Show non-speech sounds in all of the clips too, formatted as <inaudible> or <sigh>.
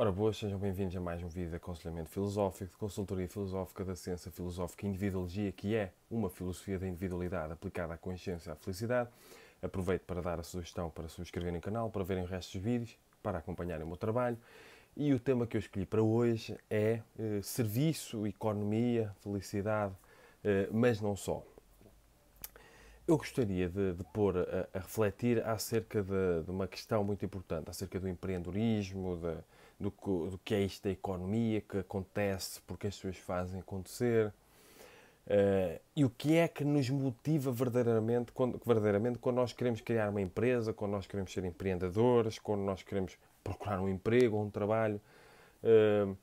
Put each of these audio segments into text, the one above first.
Ora, boas, sejam bem-vindos a mais um vídeo de aconselhamento filosófico, de consultoria filosófica da ciência filosófica e individuologia, que é uma filosofia da individualidade aplicada à consciência e à felicidade. Aproveito para dar a sugestão para se inscreverem no canal, para verem o resto dos vídeos, para acompanharem o meu trabalho. E o tema que eu escolhi para hoje é eh, serviço, economia, felicidade, eh, mas não só. Eu gostaria de, de pôr a, a, refletir acerca de, de, uma questão muito importante, acerca do empreendedorismo, de, do que, do que é isto da economia, que acontece, porque as pessoas fazem acontecer. Uh, e o que é que nos motiva verdadeiramente quando, verdadeiramente quando nós queremos criar uma empresa, quando nós queremos ser empreendedores, quando nós queremos procurar um emprego ou um trabalho. Uh,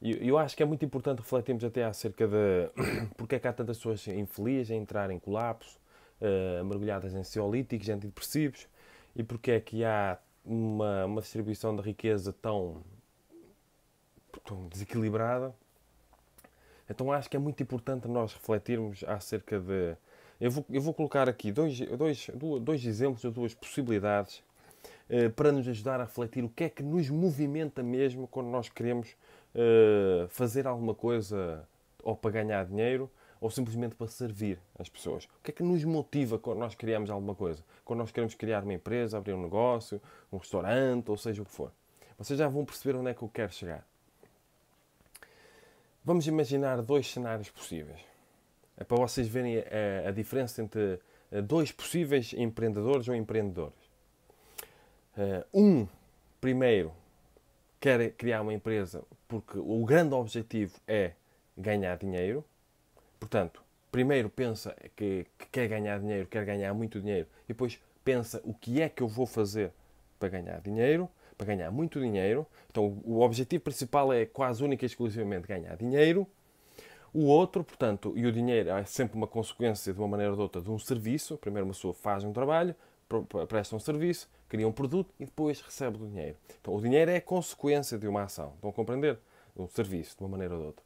eu, eu acho que é muito importante refletirmos até acerca de <coughs> porque é que há tantas pessoas infelizes a entrar em colapso, uh, mergulhadas em ansiolíticos, antidepressivos, e porque é que há uma, uma distribuição de riqueza tão tão desequilibrada. Então acho que é muito importante nós refletirmos acerca de. Eu vou, eu vou colocar aqui dois, dois, dois exemplos ou duas possibilidades eh, para nos ajudar a refletir o que é que nos movimenta mesmo quando nós queremos eh, fazer alguma coisa ou para ganhar dinheiro ou simplesmente para servir as pessoas. O que é que nos motiva quando nós criamos alguma coisa? Quando nós queremos criar uma empresa, abrir um negócio, um restaurante, ou seja o que for. Vocês já vão perceber onde é que eu quero chegar. Vamos imaginar dois cenários possíveis. É para vocês verem a, a diferença entre eh, dois possíveis empreendedores ou empreendedores. Eh, um, primeiro, quer criar uma empresa porque o grande objetivo é ganhar dinheiro. Portanto, primeiro pensa que, que, quer ganhar dinheiro, quer ganhar muito dinheiro, e depois pensa o que é que eu vou fazer para ganhar dinheiro para ganhar muito dinheiro. Então, o objetivo principal é quase única e exclusivamente ganhar dinheiro. O outro, portanto, e o dinheiro é sempre uma consequência, de uma maneira ou de outra, de um serviço. Primeiro, uma pessoa faz um trabalho, presta um serviço, cria um produto e depois recebe o dinheiro. Então, o dinheiro é consequência de uma ação. Estão a compreender? um serviço, de uma maneira ou de outra.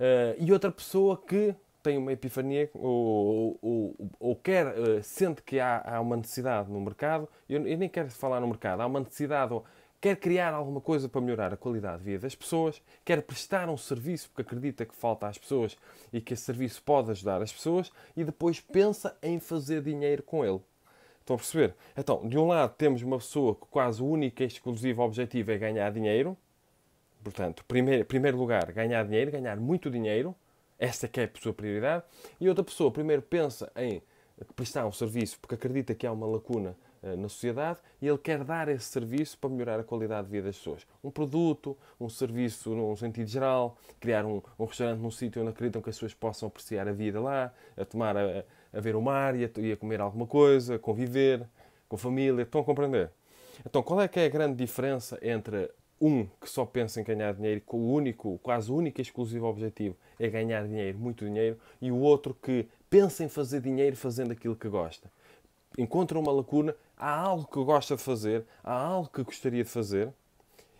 Uh, e outra pessoa que tem uma epifania ou, ou, ou, ou quer, uh, sente que há, há, uma necessidade no mercado, eu, eu, nem quero falar no mercado, há uma necessidade, ou quer criar alguma coisa para melhorar a qualidade de vida das pessoas, quer prestar um serviço porque acredita que falta às pessoas e que esse serviço pode ajudar as pessoas e depois pensa em fazer dinheiro com ele. Estão a perceber? Então, de um lado temos uma pessoa que quase o único e exclusivo objetivo é ganhar dinheiro, portanto, primeiro, primeiro lugar, ganhar dinheiro, ganhar muito dinheiro, esta que é a sua prioridade. E outra pessoa primeiro pensa em prestar um serviço porque acredita que há uma lacuna eh, na sociedade e ele quer dar esse serviço para melhorar a qualidade de vida das pessoas. Um produto, um serviço num sentido geral, criar um, um restaurante num sítio onde acreditam que as pessoas possam apreciar a vida lá, a tomar, a, a ver o mar e a, e a, comer alguma coisa, conviver com a família. Estão a compreender? Então, qual é que é a grande diferença entre um que só pensa em ganhar dinheiro, com o único, quase único e exclusivo objetivo é ganhar dinheiro, muito dinheiro, e o outro que pensa em fazer dinheiro fazendo aquilo que gosta. Encontra uma lacuna, há algo que gosta de fazer, há algo que gostaria de fazer,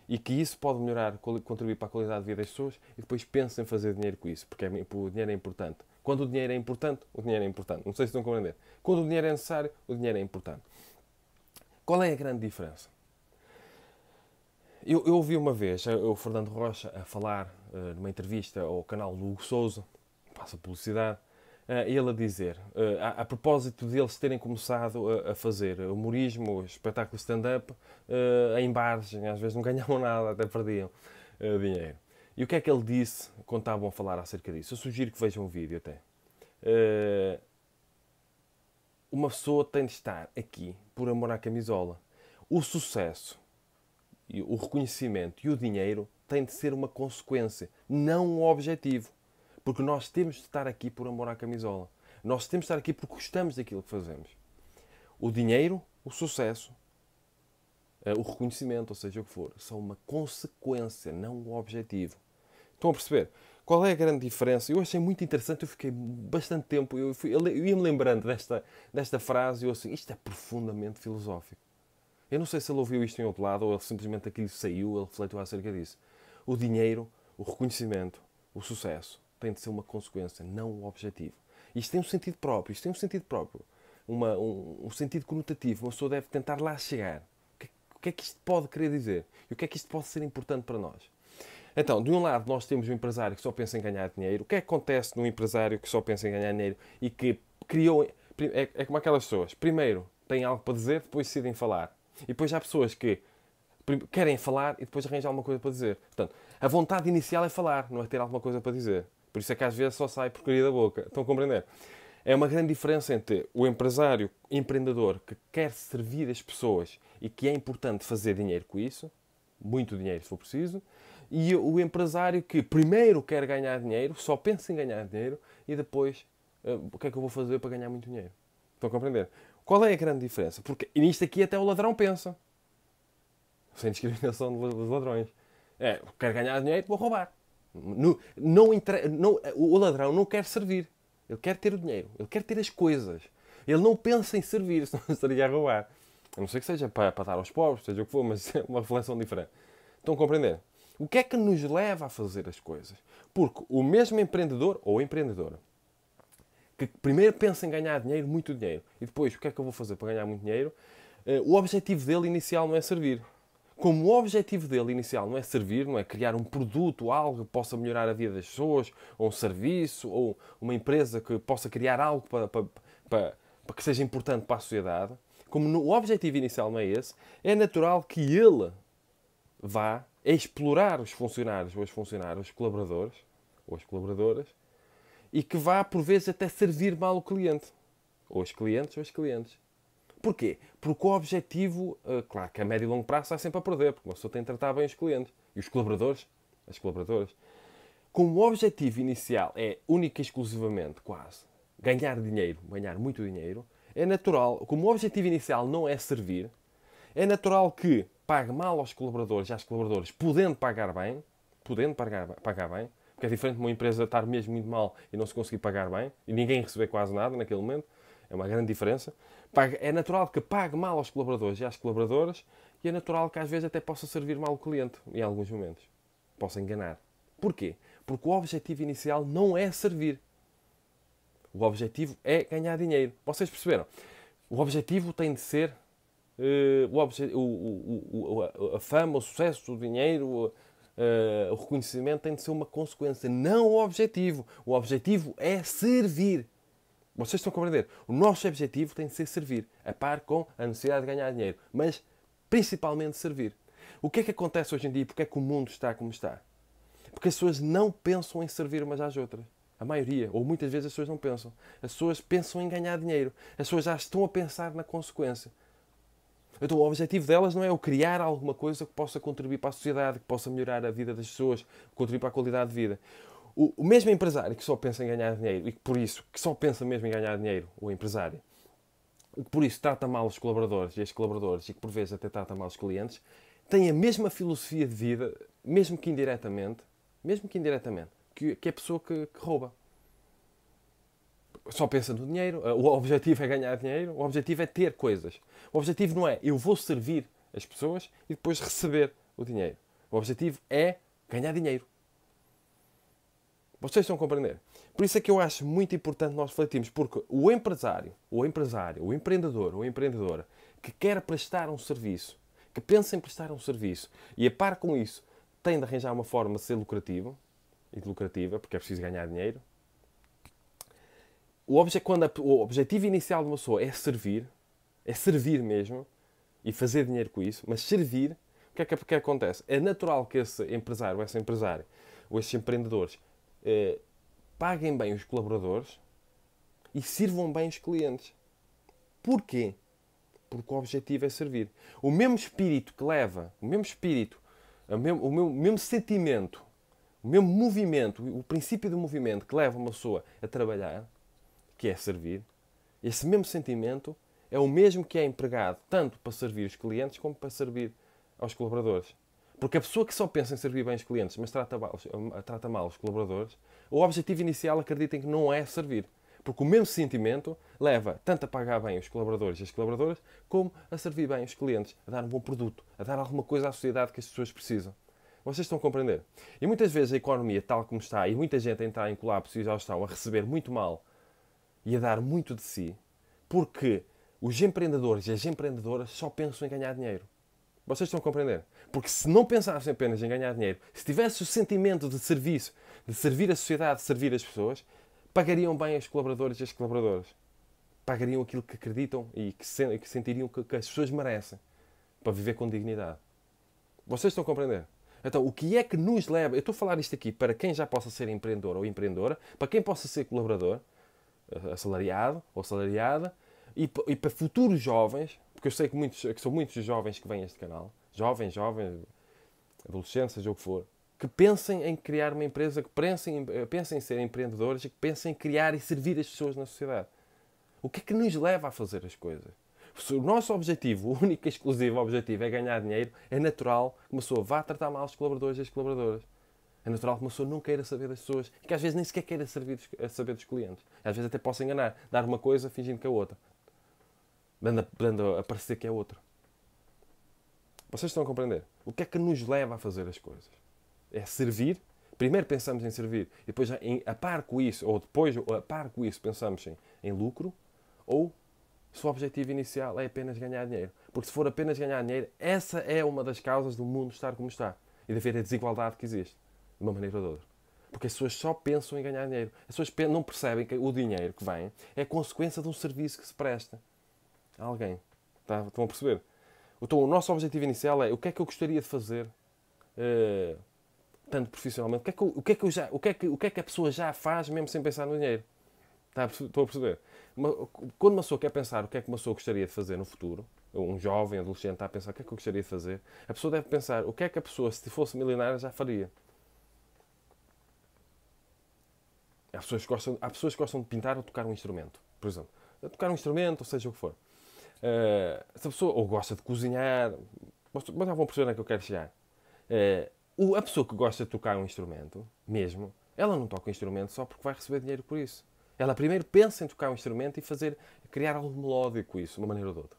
e que isso pode melhorar, contribuir para a qualidade de vida das pessoas, e depois pensa em fazer dinheiro com isso, porque é, o dinheiro é importante. Quando o dinheiro é importante, o dinheiro é importante. Não sei se estão a compreender. Quando o dinheiro é necessário, o dinheiro é importante. Qual é a grande diferença? Eu, eu, ouvi uma vez eh, o Fernando Rocha a falar uh, numa entrevista ao canal do Hugo Souza, passa publicidade, uh, ele a dizer, uh, a, a, propósito deles terem começado a, a fazer humorismo, espetáculo stand-up, em bares, às vezes não <laughs> ganhavam nada, até perdiam dinheiro. E o que é que ele disse quando estavam a falar acerca disso? Eu sugiro que vejam o vídeo até. uma pessoa tem de estar aqui por amor à camisola. O sucesso o reconhecimento e o dinheiro têm de ser uma consequência, não um objetivo. Porque nós temos de estar aqui por amor à camisola. Nós temos de estar aqui porque gostamos daquilo que fazemos. O dinheiro, o sucesso, eh, o reconhecimento, ou seja o que for, são uma consequência, não um objetivo. Estão a perceber? Qual é a grande diferença? Eu achei muito interessante, eu fiquei bastante tempo, eu, fui, eu ia-me lembrando desta, desta frase e eu assim, isto é profundamente filosófico. Eu não sei se ele ouviu isto em outro lado ou ele simplesmente aquilo saiu, ele refletiu acerca disso. O dinheiro, o reconhecimento, o sucesso tem de ser uma consequência, não um objetivo. Isto tem um sentido próprio, isto tem um sentido próprio, uma, um, um sentido conotativo. Uma pessoa deve tentar lá chegar. O é que, o que é que isto pode querer dizer? E o que é que isto pode ser importante para nós? Então, de um lado, nós temos um empresário que só pensa em ganhar dinheiro. O que é que acontece num empresário que só pensa em ganhar dinheiro e que criou. É, é como aquelas pessoas. Primeiro têm algo para dizer, depois decidem falar. E depois há pessoas que querem falar e depois arranjam alguma coisa para dizer. Portanto, a vontade inicial é falar, não é ter alguma coisa para dizer. Por isso é que às vezes só sai porcaria da boca. Estão a compreender? É uma grande diferença entre o empresário empreendedor que quer servir as pessoas e que é importante fazer dinheiro com isso, muito dinheiro se for preciso, e o empresário que primeiro quer ganhar dinheiro, só pensa em ganhar dinheiro e depois eh, o que é que eu vou fazer para ganhar muito dinheiro. Estão a compreender? Qual é a grande diferença? Porque nisto aqui até o ladrão pensa. Sem discriminação dos ladrões. É, quero ganhar dinheiro, vou roubar. Não, não, entre, não, o ladrão não quer servir. Ele quer ter o dinheiro. Ele quer ter as coisas. Ele não pensa em servir, <laughs> senão estaria a roubar. A não ser que seja para, para dar aos pobres, seja o que for, mas <laughs> é uma reflexão diferente. Estão a compreender? O que é que nos leva a fazer as coisas? Porque o mesmo empreendedor ou empreendedora que primeiro pensa em ganhar dinheiro, muito dinheiro, e depois o que é que eu vou fazer para ganhar muito dinheiro, eh, o objetivo dele inicial não é servir. Como o objetivo dele inicial não é servir, não é criar um produto, algo que possa melhorar a vida das pessoas, ou um serviço, ou uma empresa que possa criar algo para, para, para, para que seja importante para a sociedade, como no, o objetivo inicial não é esse, é natural que ele vá explorar os funcionários ou as funcionárias, os colaboradores ou as colaboradoras, e que vá, por vezes, até servir mal o cliente. Ou os clientes, ou os clientes. Porquê? Porque o objetivo, eh, claro que a médio e longo prazo está sempre a perder, porque uma pessoa tem de tratar bem os clientes e os colaboradores, as colaboradoras. Como o objetivo inicial é única e exclusivamente, quase, ganhar dinheiro, ganhar muito dinheiro, é natural, como o objetivo inicial não é servir, é natural que pague mal aos colaboradores e às colaboradoras, podendo pagar bem, podendo pagar, pagar bem, que é diferente de uma empresa estar mesmo muito mal e não se conseguir pagar bem, e ninguém receber quase nada naquele momento, é uma grande diferença. É natural que pague mal aos colaboradores e às colaboradoras, e é natural que às vezes até possa servir mal o cliente, em alguns momentos. Possa enganar. Porquê? Porque o objetivo inicial não é servir. O objetivo é ganhar dinheiro. Vocês perceberam? O objetivo tem de ser uh, o, o, o, a fama, o sucesso, o dinheiro, uh, o reconhecimento tem de ser uma consequência, não o objetivo. O objetivo é servir. Vocês estão a compreender? O nosso objetivo tem de ser servir, a par com a necessidade de ganhar dinheiro, mas principalmente servir. O que é que acontece hoje em dia porque é que o mundo está como está? Porque as pessoas não pensam em servir umas às outras. A maioria, ou muitas vezes as pessoas não pensam. As pessoas pensam em ganhar dinheiro. As pessoas já estão a pensar na consequência. Então o objetivo delas não é o criar alguma coisa que possa contribuir para a sociedade, que possa melhorar a vida das pessoas, contribuir para a qualidade de vida. O, o mesmo empresário que só pensa em ganhar dinheiro e que por isso, que só pensa mesmo em ganhar dinheiro, o empresário, que por isso trata mal os colaboradores e as colaboradoras e que por vezes até trata mal os clientes, tem a mesma filosofia de vida, mesmo que indiretamente, mesmo que indiretamente, que, que é a pessoa que, que rouba só pensa no dinheiro, eh, o objetivo é ganhar dinheiro, o objetivo é ter coisas. O objetivo não é eu vou servir as pessoas e depois receber o dinheiro. O objetivo é ganhar dinheiro. Vocês estão a compreender? Por isso é que eu acho muito importante nós refletirmos, porque o empresário, o empresário, o empreendedor, ou empreendedora que quer prestar um serviço, que pensa em prestar um serviço e a par com isso tem de arranjar uma forma de ser lucrativo e de lucrativa, porque é preciso ganhar dinheiro, o obje, quando a, o objetivo inicial de uma pessoa é servir, é servir mesmo e fazer dinheiro com isso, mas servir, o que é que, é que acontece? É natural que esse empresário, ou essa empresária, ou esses empreendedores eh, paguem bem os colaboradores e sirvam bem os clientes. Porquê? Porque o objetivo é servir. O mesmo espírito que leva, o mesmo espírito, o mesmo, o mesmo sentimento, o mesmo movimento, o princípio do movimento que leva uma pessoa a trabalhar que é servir, esse mesmo sentimento é o mesmo que é empregado tanto para servir os clientes como para servir aos colaboradores. Porque a pessoa que só pensa em servir bem os clientes, mas trata mal, eh, trata mal os colaboradores, o objetivo inicial acreditem que não é servir. Porque o mesmo sentimento leva tanto a pagar bem os colaboradores e as colaboradoras, como a servir bem os clientes, a dar um bom produto, a dar alguma coisa à sociedade que as pessoas precisam. Vocês estão a compreender? E muitas vezes a economia, tal como está, e muita gente a entrar em colapso e já estão a receber muito mal e a dar muito de si, porque os empreendedores e as empreendedoras só pensam em ganhar dinheiro. Vocês estão a compreender? Porque se não pensassem apenas em ganhar dinheiro, se tivesse o sentimento de serviço, de servir a sociedade, de servir as pessoas, pagariam bem os colaboradores e as colaboradoras. Pagariam aquilo que acreditam e que, sentiriam que, as pessoas merecem para viver com dignidade. Vocês estão a compreender? Então, o que é que nos leva? Eu estou a falar isto aqui para quem já possa ser empreendedor ou empreendedora, para quem possa ser colaborador, assalariado ou assalariada, e, e para futuros jovens, porque eu sei que, muitos, que são muitos jovens que vêm a este canal, jovens, jovens, adolescentes, seja o que for, que pensem em criar uma empresa, que pensem, eh, pensem em ser empreendedores e que pensem em criar e servir as pessoas na sociedade. O que é que nos leva a fazer as coisas? Se o nosso objetivo, o único e exclusivo objetivo é ganhar dinheiro, é natural que uma pessoa vá tratar mal os colaboradores e as colaboradoras. É natural que uma pessoa não queira saber das pessoas e que às vezes nem sequer queira saber dos, eh, saber dos clientes. Às vezes até possa enganar, dar uma coisa fingindo que é outra, dando a, dando a parecer que é outra. Vocês estão a compreender? O que é que nos leva a fazer as coisas? É servir. Primeiro pensamos em servir, e depois, em, a par com isso, ou depois, a par com isso, pensamos em, em lucro, ou se o objetivo inicial é apenas ganhar dinheiro. Porque se for apenas ganhar dinheiro, essa é uma das causas do mundo estar como está e de haver a desigualdade que existe de uma maneira ou de outra. Porque as pessoas só pensam em ganhar dinheiro. As pessoas não percebem que o dinheiro que vem é consequência de um serviço que se presta a alguém. Tá? Estão a perceber? Então, o nosso objetivo inicial é o que é que eu gostaria de fazer, uh, tanto profissionalmente, o que, é que o, que é que a pessoa já faz mesmo sem pensar no dinheiro. Tá? Estão a perceber? Quando uma pessoa quer pensar o que é que uma pessoa gostaria de fazer no futuro, um jovem, adolescente, está a pensar o que é que eu gostaria de fazer, a pessoa deve pensar o que é que a pessoa, se fosse milionária, já faria. Há pessoas que gostam, há pessoas que gostam de pintar ou tocar um instrumento, por exemplo. A tocar um instrumento, ou seja o que for. Uh, eh, essa pessoa ou gosta de cozinhar, mas já vão perceber onde é que eu quero chegar. Uh, a pessoa que gosta de tocar um instrumento, mesmo, ela não toca um instrumento só porque vai receber dinheiro por isso. Ela primeiro pensa em tocar um instrumento e fazer, criar algo melódico isso, de uma maneira ou de outra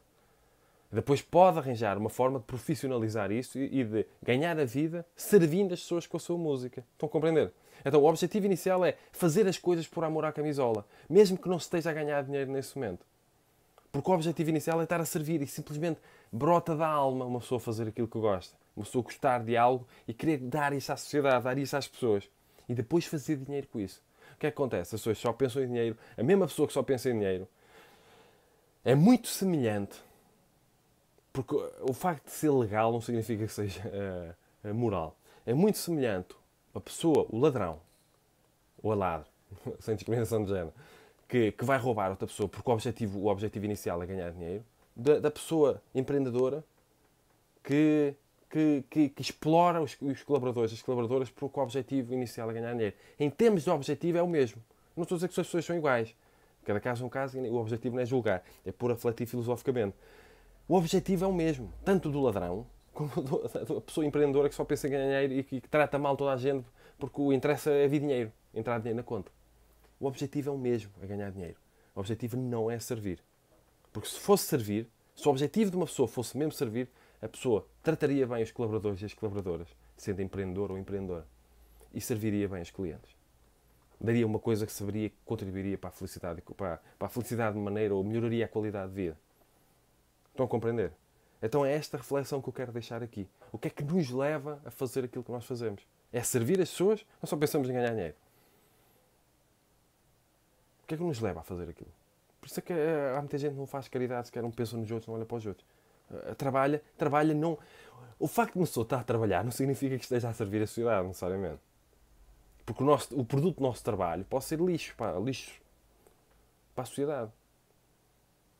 depois pode arranjar uma forma de profissionalizar isso e de ganhar a vida servindo as pessoas com a sua música. Estão a compreender? Então, o objetivo inicial é fazer as coisas por amor à camisola, mesmo que não esteja a ganhar dinheiro nesse momento. Porque o objetivo inicial é estar a servir e simplesmente brota da alma uma pessoa fazer aquilo que gosta, uma pessoa gostar de algo e querer dar isso à sociedade, dar isso às pessoas e depois fazer dinheiro com isso. O que é que acontece? As pessoas só pensam em dinheiro, a mesma pessoa que só pensa em dinheiro é muito semelhante porque o facto de ser legal não significa que seja uh, moral. É muito semelhante a pessoa, o ladrão, o aladro, <laughs> sem discriminação de género, que, que vai roubar outra pessoa porque o objetivo, o objetivo inicial é ganhar dinheiro, da, da pessoa empreendedora que que, que, que, explora os, os, colaboradores, as colaboradoras, porque o objetivo inicial é ganhar dinheiro. Em termos de objetivo, é o mesmo. Não estou a dizer que as pessoas são iguais. Cada caso é um caso e o objetivo não é julgar, é pôr a refletir filosoficamente o objetivo é o mesmo, tanto do ladrão como <laughs> da pessoa empreendedora que só pensa em ganhar dinheiro e que trata mal toda a gente porque o interesse é vir dinheiro, entrar dinheiro na conta. O objetivo é o mesmo, é ganhar dinheiro. O objetivo não é servir. Porque se fosse servir, se o objetivo de uma pessoa fosse mesmo servir, a pessoa trataria bem os colaboradores e as colaboradoras, sendo empreendedor ou empreendedora, e serviria bem os clientes. Daria uma coisa que saberia que contribuiria para a felicidade, para, a felicidade de maneira ou melhoraria a qualidade de vida. Estão a compreender? Então é esta reflexão que eu quero deixar aqui. O que é que nos leva a fazer aquilo que nós fazemos? É servir as pessoas ou só pensamos em ganhar dinheiro? O que é que nos leva a fazer aquilo? Por isso é que eh, há muita gente que não faz caridade, sequer não pensa nos outros, não olha para os outros. Eh, trabalha, trabalha, não. O facto de uma pessoa estar a trabalhar não significa que esteja a servir a sociedade, necessariamente. Porque o, nosso, o produto do nosso trabalho pode ser lixo, lixo para a sociedade.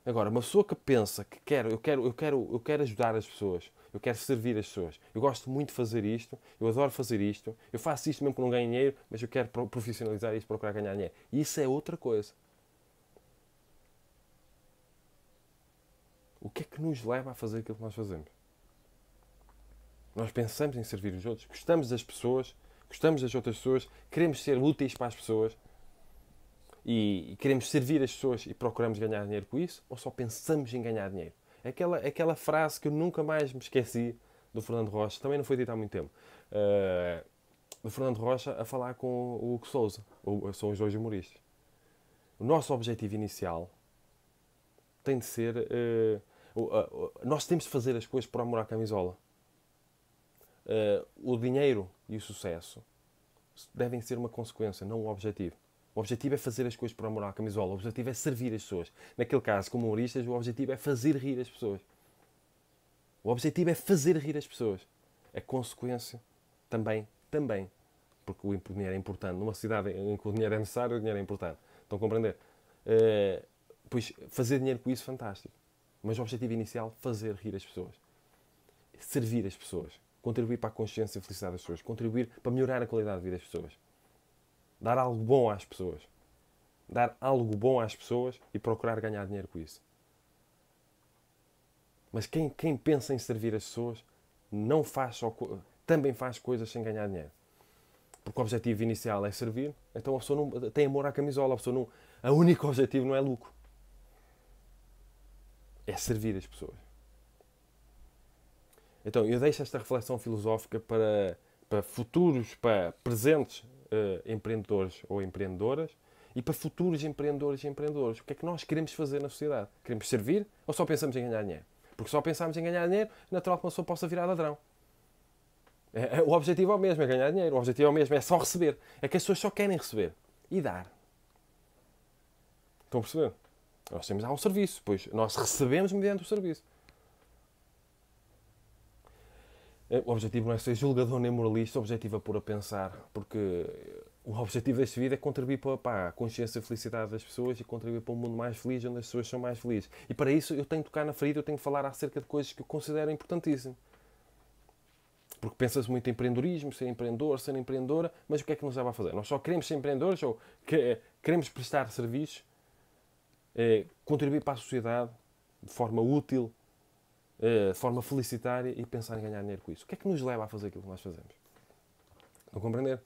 Agora, uma pessoa que pensa que quer, eu quero, eu quero, eu quero ajudar as pessoas, eu quero servir as pessoas, eu gosto muito de fazer isto, eu adoro fazer isto, eu faço isto mesmo que não ganhar dinheiro, mas eu quero profissionalizar isto, procurar ganhar dinheiro. E isso é outra coisa. O que é que nos leva a fazer aquilo que nós fazemos? Nós pensamos em servir os outros, gostamos das pessoas, gostamos das outras pessoas, queremos ser úteis para as pessoas, e, queremos servir as pessoas e procuramos ganhar dinheiro com isso, ou só pensamos em ganhar dinheiro? Aquela, aquela frase que eu nunca mais me esqueci do Fernando Rocha, também não foi dita há muito tempo, uh, ah, do Fernando Rocha a falar com o Hugo Souza, ou, são os dois humoristas. O nosso objetivo inicial tem de ser. Uh, uh, nós temos de fazer as coisas por amor à camisola. Ah, o dinheiro e o sucesso devem ser uma consequência, não um objetivo. O objetivo é fazer as coisas por amor à camisola. O objetivo é servir as pessoas. Naquele caso, como humoristas, o objetivo é fazer rir as pessoas. O objetivo é fazer rir as pessoas. A consequência também, também, porque o dinheiro é importante. Numa sociedade em que o dinheiro é necessário, o dinheiro é importante. Estão a compreender? Uh, pois fazer dinheiro com isso, fantástico. Mas o objetivo inicial, fazer rir as pessoas. Servir as pessoas. Contribuir para a consciência e felicidade das pessoas. Contribuir para melhorar a qualidade de vida das pessoas. Dar algo bom às pessoas. Dar algo bom às pessoas e procurar ganhar dinheiro com isso. Mas quem, quem pensa em servir as pessoas não faz só, também faz coisas sem ganhar dinheiro. Porque o objetivo inicial é servir, então a pessoa não tem amor à camisola, a pessoa não. A único objetivo não é lucro. É servir as pessoas. Então, eu deixo esta reflexão filosófica para, para futuros, para presentes uh, empreendedores ou empreendedoras e para futuros empreendedores e empreendedoras. O que é que nós queremos fazer na sociedade? Queremos servir ou só pensamos em ganhar dinheiro? Porque só pensamos em ganhar dinheiro, natural que uma pessoa possa virar ladrão. É, é, o objetivo é o mesmo, é ganhar dinheiro. O objetivo é o mesmo, é só receber. É que as pessoas só querem receber e dar. Estão a perceber? Nós temos lá um serviço, pois nós recebemos mediante o serviço. Eh, o objetivo não é ser julgador nem moralista, o objetivo é pôr a pensar, porque eh, o objetivo deste vídeo é contribuir para, para a consciência e felicidade das pessoas e contribuir para um mundo mais feliz, onde as pessoas são mais felizes. E para isso eu tenho que tocar na ferida, eu tenho que falar acerca de coisas que eu considero importantíssimas. Porque pensas muito em empreendedorismo, ser empreendedor, ser empreendedora, mas o que é que nos leva a fazer? Nós só queremos ser empreendedores ou que, eh, queremos prestar serviços, é, contribuir para a sociedade de forma útil, eh, de forma felicitária e pensar em ganhar dinheiro com isso. O que é que nos leva a fazer aquilo que nós fazemos? Estão a compreender?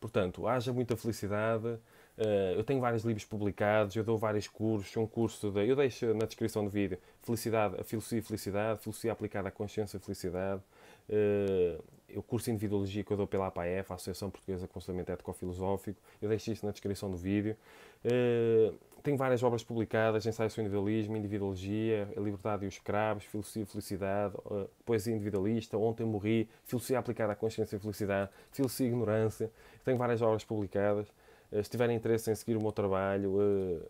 Portanto, haja muita felicidade. Eh, eu tenho vários livros publicados, eu dou vários cursos, um curso de, eu deixo na descrição do vídeo felicidade, a filosofia e felicidade, filosofia aplicada à consciência e felicidade, eh, o curso de Individuologia que eu dou pela APAEF, a Associação Portuguesa de Aconselhamento Ético-Filosófico, eu deixo isso na descrição do vídeo. Eh, tenho várias obras publicadas, ensaios sobre individualismo, individuologia, a liberdade e os escravos, filosofia e felicidade, eh, poesia individualista, ontem morri, filosofia aplicada à consciência e felicidade, filosofia e ignorância. Tenho várias obras publicadas. Eh, se tiverem interesse em seguir o meu trabalho,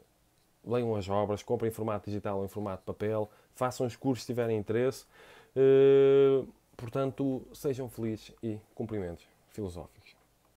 leiam as obras, comprem em formato digital ou em formato papel, façam os cursos se tiverem interesse. Portanto, sejam felizes e cumprimentos filosóficos.